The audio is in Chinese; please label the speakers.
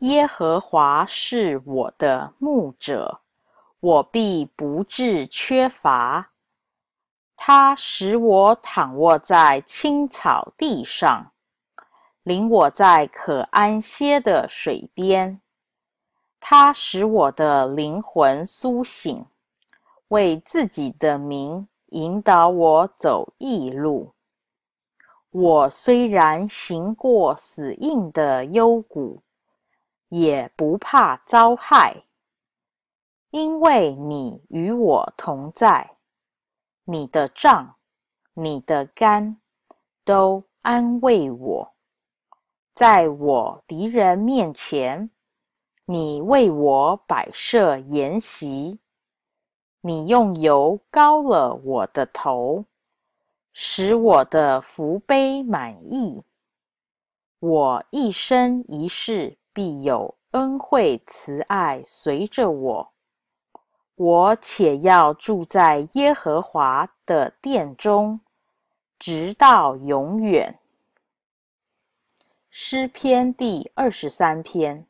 Speaker 1: 耶和华是我的牧者，我必不致缺乏。他使我躺卧在青草地上，领我在可安歇的水边。他使我的灵魂苏醒，为自己的名引导我走义路。我虽然行过死荫的幽谷，也不怕遭害，因为你与我同在。你的杖、你的肝都安慰我，在我敌人面前，你为我摆设筵席，你用油膏了我的头，使我的福杯满意。我一生一世。必有恩惠慈爱随着我，我且要住在耶和华的殿中，直到永远。诗篇第二十三篇。